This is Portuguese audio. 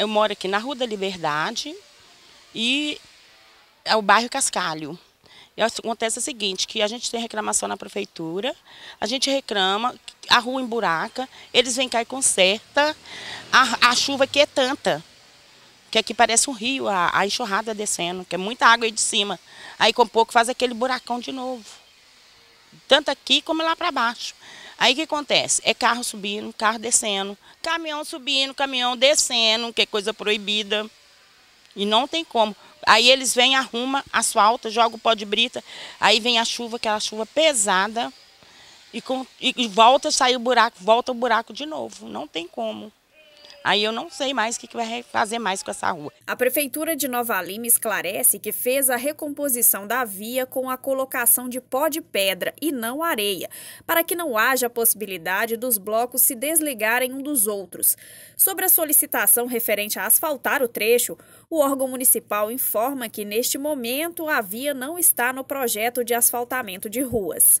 Eu moro aqui na Rua da Liberdade e é o bairro Cascalho. E acontece o seguinte, que a gente tem reclamação na prefeitura, a gente reclama, a rua em buraco, eles vêm cá e conserta, a, a chuva que é tanta, que aqui parece um rio, a, a enxurrada descendo, que é muita água aí de cima. Aí com pouco faz aquele buracão de novo. Tanto aqui como lá para baixo. Aí o que acontece? É carro subindo, carro descendo, caminhão subindo, caminhão descendo, que é coisa proibida. E não tem como. Aí eles vêm, arruma, asfalta, joga o pó de brita, aí vem a chuva, aquela chuva pesada, e, com, e volta, sai o buraco, volta o buraco de novo. Não tem como. Aí eu não sei mais o que, vai fazer mais com essa rua. A Prefeitura de Nova Lima esclarece que fez a recomposição da via com a colocação de pó de pedra e não areia, para que não haja a possibilidade dos blocos se desligarem um dos outros. Sobre a solicitação referente a asfaltar o trecho, o órgão municipal informa que neste momento a via não está no projeto de asfaltamento de ruas.